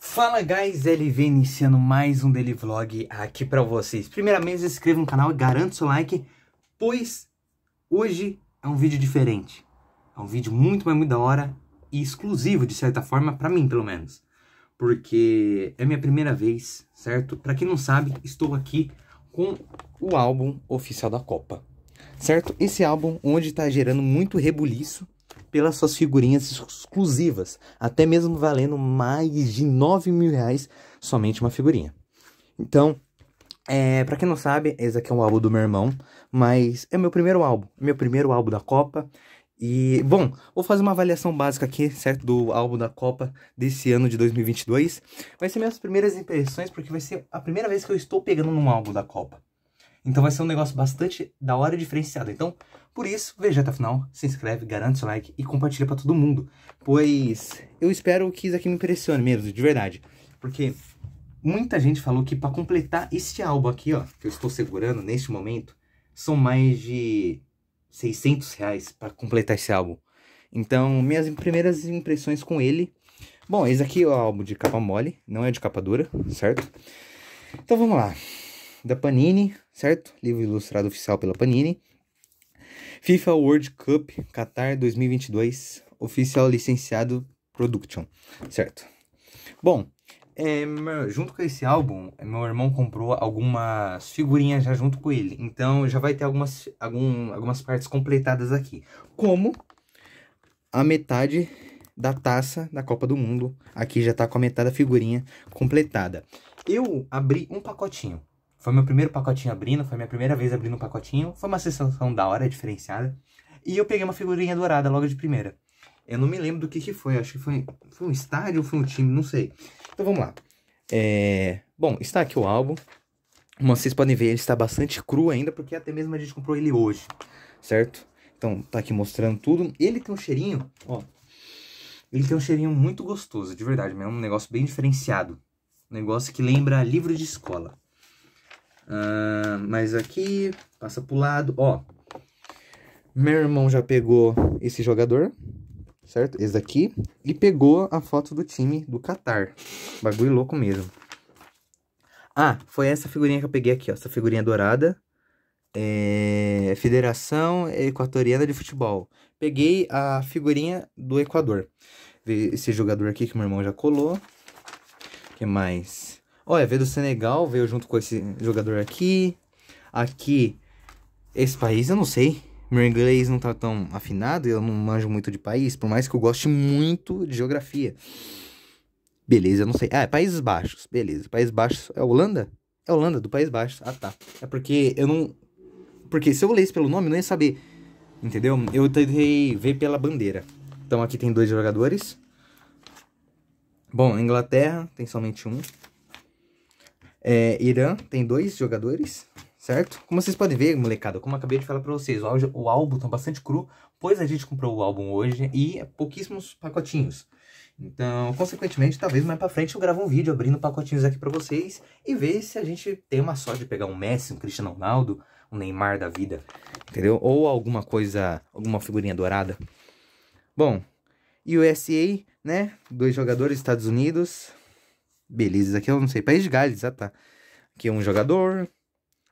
Fala guys, LV iniciando mais um Daily Vlog aqui pra vocês. Primeiramente, se inscreva no canal e garanta seu like, pois hoje é um vídeo diferente. É um vídeo muito, mas muito da hora e exclusivo, de certa forma, pra mim pelo menos. Porque é minha primeira vez, certo? Pra quem não sabe, estou aqui com o álbum oficial da Copa, certo? Esse álbum onde tá gerando muito rebuliço, pelas suas figurinhas exclusivas, até mesmo valendo mais de 9 mil reais somente uma figurinha. Então, é, para quem não sabe, esse aqui é um álbum do meu irmão, mas é meu primeiro álbum, meu primeiro álbum da Copa. E, bom, vou fazer uma avaliação básica aqui, certo? Do álbum da Copa desse ano de 2022. Vai ser minhas primeiras impressões, porque vai ser a primeira vez que eu estou pegando num álbum da Copa. Então vai ser um negócio bastante da hora diferenciado. Então, por isso, veja até o final, se inscreve, garante seu like e compartilha para todo mundo. Pois eu espero que isso aqui me impressione mesmo, de verdade. Porque muita gente falou que para completar este álbum aqui, ó, que eu estou segurando neste momento, são mais de 600 reais para completar esse álbum. Então, minhas primeiras impressões com ele. Bom, esse aqui é o álbum de capa mole, não é de capa dura, certo? Então vamos lá da Panini, certo? Livro ilustrado oficial pela Panini. FIFA World Cup Qatar 2022, oficial licenciado Production, certo? Bom, é, junto com esse álbum, meu irmão comprou algumas figurinhas já junto com ele. Então já vai ter algumas, algum, algumas partes completadas aqui. Como a metade da taça da Copa do Mundo. Aqui já tá com a metade da figurinha completada. Eu abri um pacotinho. Foi meu primeiro pacotinho abrindo, foi minha primeira vez abrindo um pacotinho. Foi uma sensação da hora, diferenciada. E eu peguei uma figurinha dourada logo de primeira. Eu não me lembro do que que foi, acho que foi, foi um estádio ou foi um time, não sei. Então vamos lá. É... Bom, está aqui o álbum. Como vocês podem ver, ele está bastante cru ainda, porque até mesmo a gente comprou ele hoje, certo? Então, tá aqui mostrando tudo. Ele tem um cheirinho, ó. Ele tem um cheirinho muito gostoso, de verdade mesmo. Né? Um negócio bem diferenciado. Um negócio que lembra livro de escola. Uh, mas aqui, passa pro lado, ó. Meu irmão já pegou esse jogador, certo? Esse daqui. E pegou a foto do time do Qatar. Bagulho louco mesmo. Ah, foi essa figurinha que eu peguei aqui, ó. Essa figurinha dourada. É... Federação Equatoriana de Futebol. Peguei a figurinha do Equador. Esse jogador aqui que meu irmão já colou. O que mais? Olha, veio do Senegal, veio junto com esse jogador aqui. Aqui, esse país eu não sei. Meu inglês não tá tão afinado, eu não manjo muito de país, por mais que eu goste muito de geografia. Beleza, eu não sei. Ah, é Países Baixos, beleza. Países Baixos é Holanda? É Holanda, do País Baixo. Ah, tá. É porque eu não. Porque se eu lesse pelo nome, eu não ia saber. Entendeu? Eu tentei ver pela bandeira. Então aqui tem dois jogadores. Bom, Inglaterra tem somente um. É, Irã tem dois jogadores, certo? Como vocês podem ver, molecada, como eu acabei de falar pra vocês, o, o álbum tá bastante cru, pois a gente comprou o álbum hoje e é pouquíssimos pacotinhos. Então, consequentemente, talvez mais pra frente eu gravo um vídeo abrindo pacotinhos aqui pra vocês e ver se a gente tem uma sorte de pegar um Messi, um Cristiano Ronaldo, um Neymar da vida, entendeu? Ou alguma coisa, alguma figurinha dourada. Bom, USA, né? Dois jogadores, Estados Unidos, Beleza, aqui eu é não sei. País de Gales, ah tá. Aqui é um jogador.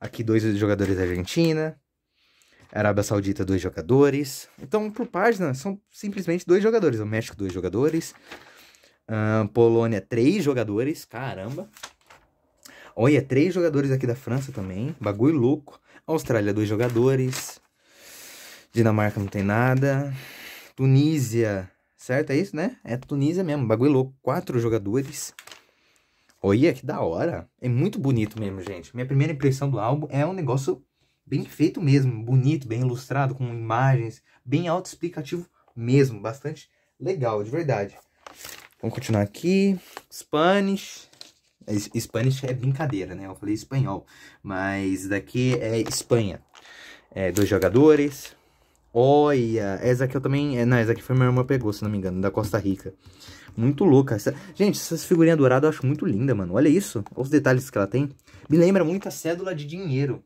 Aqui dois jogadores da Argentina. Arábia Saudita, dois jogadores. Então, por página, são simplesmente dois jogadores. O México, dois jogadores. Uh, Polônia, três jogadores. Caramba. Olha, três jogadores aqui da França também. Bagulho louco. Austrália, dois jogadores. Dinamarca não tem nada. Tunísia, certo? É isso, né? É Tunísia mesmo. Bagulho louco. Quatro jogadores. Olha, que da hora. É muito bonito mesmo, gente. Minha primeira impressão do álbum é um negócio bem feito mesmo. Bonito, bem ilustrado, com imagens. Bem autoexplicativo mesmo. Bastante legal, de verdade. Vamos continuar aqui. Spanish. É, Spanish é brincadeira, né? Eu falei espanhol. Mas daqui é Espanha. É, dois jogadores. Olha, essa aqui eu também... É, não, essa aqui foi minha irmã pegou, se não me engano, da Costa Rica. Muito louca. Essa... Gente, essas figurinhas douradas eu acho muito linda, mano. Olha isso, olha os detalhes que ela tem. Me lembra muito a cédula de dinheiro,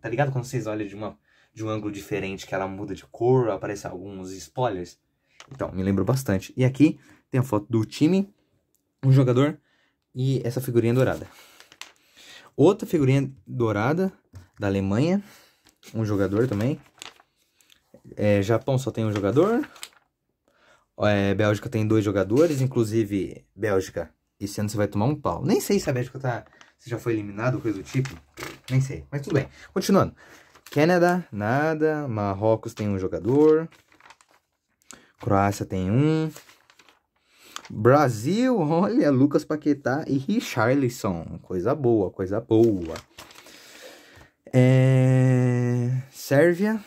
tá ligado? Quando vocês olham de, uma... de um ângulo diferente, que ela muda de cor, aparece alguns spoilers. Então, me lembro bastante. E aqui tem a foto do time, um jogador e essa figurinha dourada. Outra figurinha dourada da Alemanha, um jogador também. É, Japão só tem um jogador. É, Bélgica tem dois jogadores. Inclusive, Bélgica, esse ano você vai tomar um pau. Nem sei se a Bélgica tá, se já foi eliminado ou coisa do tipo. Nem sei, mas tudo bem. Continuando. Canadá, nada. Marrocos tem um jogador. Croácia tem um. Brasil, olha, Lucas Paquetá e Richarlison. Coisa boa, coisa boa. É... Sérvia,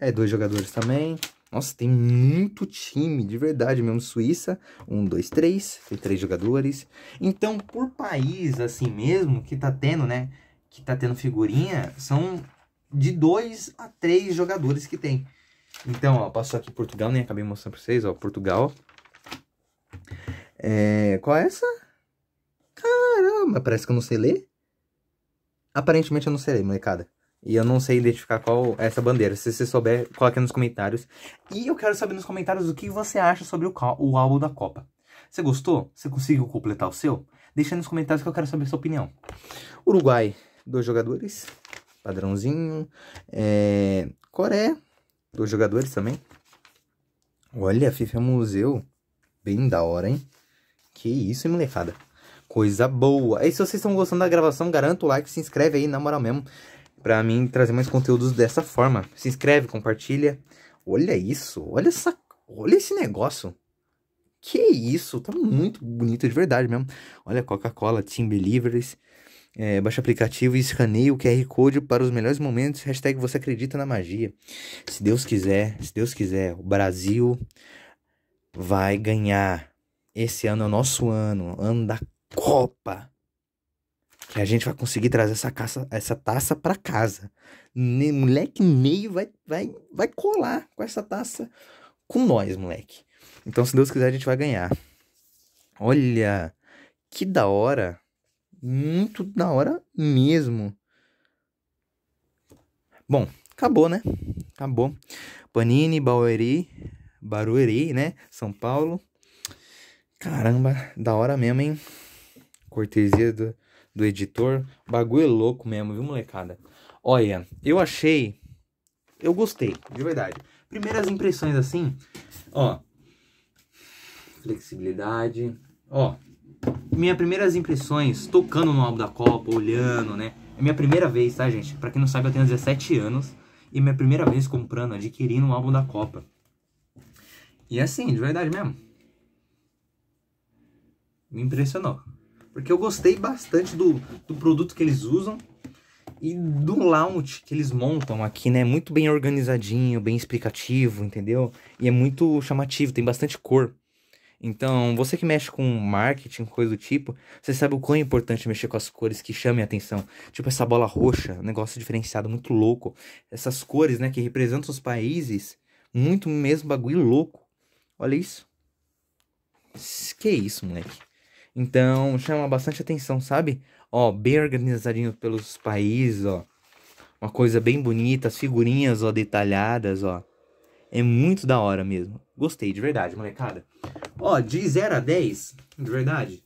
é, dois jogadores também. Nossa, tem muito time, de verdade mesmo. Suíça, um, dois, três, tem três jogadores. Então, por país, assim mesmo, que tá tendo, né? Que tá tendo figurinha, são de dois a três jogadores que tem. Então, ó, passou aqui Portugal, nem acabei mostrando pra vocês, ó, Portugal. É, qual é essa? Caramba, parece que eu não sei ler. Aparentemente eu não sei ler, molecada. E eu não sei identificar qual é essa bandeira. Se você souber, coloque nos comentários. E eu quero saber nos comentários o que você acha sobre o, o álbum da Copa. Você gostou? Você conseguiu completar o seu? Deixa nos comentários que eu quero saber sua opinião. Uruguai, dois jogadores. Padrãozinho. É... Coreia, dois jogadores também. Olha, FIFA é museu. Bem da hora, hein? Que isso, hein, molecada? Coisa boa. E se vocês estão gostando da gravação, garanto o like, se inscreve aí, na moral mesmo para mim trazer mais conteúdos dessa forma. Se inscreve, compartilha. Olha isso, olha essa, olha esse negócio. Que isso, tá muito bonito de verdade mesmo. Olha Coca-Cola, Team Believers. É, baixa aplicativo e escaneie o QR Code para os melhores momentos. Hashtag você acredita na magia. Se Deus quiser, se Deus quiser, o Brasil vai ganhar. Esse ano é o nosso ano, ano da Copa que a gente vai conseguir trazer essa, caça, essa taça para casa. Ne, moleque meio vai, vai, vai colar com essa taça com nós, moleque. Então, se Deus quiser, a gente vai ganhar. Olha, que da hora. Muito da hora mesmo. Bom, acabou, né? Acabou. Panini, Baueri, Barueri, né? São Paulo. Caramba, da hora mesmo, hein? Cortesia do, do editor. Bagulho é louco mesmo, viu, molecada? Olha, eu achei. Eu gostei, de verdade. Primeiras impressões assim, ó. Flexibilidade. Ó. Minhas primeiras impressões tocando no álbum da Copa, olhando, né? É minha primeira vez, tá, gente? Pra quem não sabe, eu tenho 17 anos. E minha primeira vez comprando, adquirindo um álbum da Copa. E é assim, de verdade mesmo. Me impressionou. Porque eu gostei bastante do, do produto que eles usam e do lounge que eles montam aqui, né? Muito bem organizadinho, bem explicativo, entendeu? E é muito chamativo, tem bastante cor. Então, você que mexe com marketing, coisa do tipo, você sabe o quão é importante mexer com as cores que chamem a atenção. Tipo essa bola roxa, negócio diferenciado, muito louco. Essas cores, né, que representam os países, muito mesmo bagulho louco. Olha isso. Que isso, moleque. Então chama bastante atenção, sabe? Ó, bem organizadinho pelos países, ó. Uma coisa bem bonita, as figurinhas, ó, detalhadas, ó. É muito da hora mesmo. Gostei, de verdade, molecada. Ó, de 0 a 10, de verdade,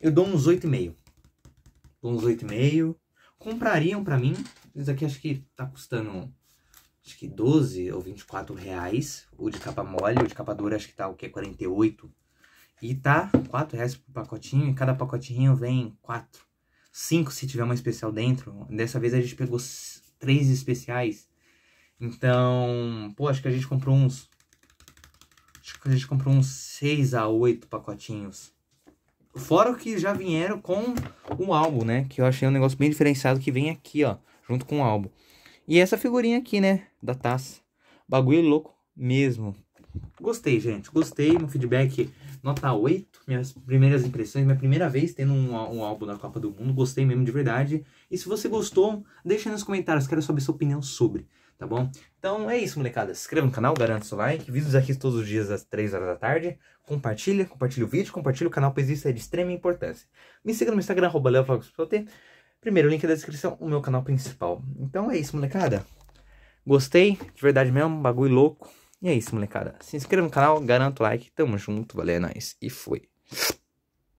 eu dou uns 8,5. Dou uns 8,5. Comprariam para mim. Isso aqui acho que tá custando acho que 12 ou 24 reais. O de capa mole, o de capa dura acho que tá o que? 48. E tá quatro reais por pacotinho, e cada pacotinho vem quatro. Cinco se tiver uma especial dentro. Dessa vez a gente pegou três especiais. Então, pô, acho que a gente comprou uns... Acho que a gente comprou uns seis a oito pacotinhos. Fora o que já vieram com o álbum, né? Que eu achei um negócio bem diferenciado que vem aqui, ó. Junto com o álbum. E essa figurinha aqui, né? Da taça. Bagulho louco mesmo. Gostei, gente. Gostei. Meu feedback Nota 8, minhas primeiras impressões, minha primeira vez tendo um, um álbum da Copa do Mundo, gostei mesmo de verdade. E se você gostou, deixa nos comentários, quero saber sua opinião sobre, tá bom? Então é isso, molecada. Se inscreva no canal, garanta seu like. Vídeos aqui todos os dias às 3 horas da tarde. Compartilha, compartilha o vídeo, compartilha o canal, pois isso é de extrema importância. Me siga no Instagram, arroba Primeiro link da descrição, o meu canal principal. Então é isso, molecada. Gostei, de verdade mesmo, bagulho louco. E é isso, molecada. Se inscreva no canal, garanto o like. Tamo junto, valeu, é nóis. E fui.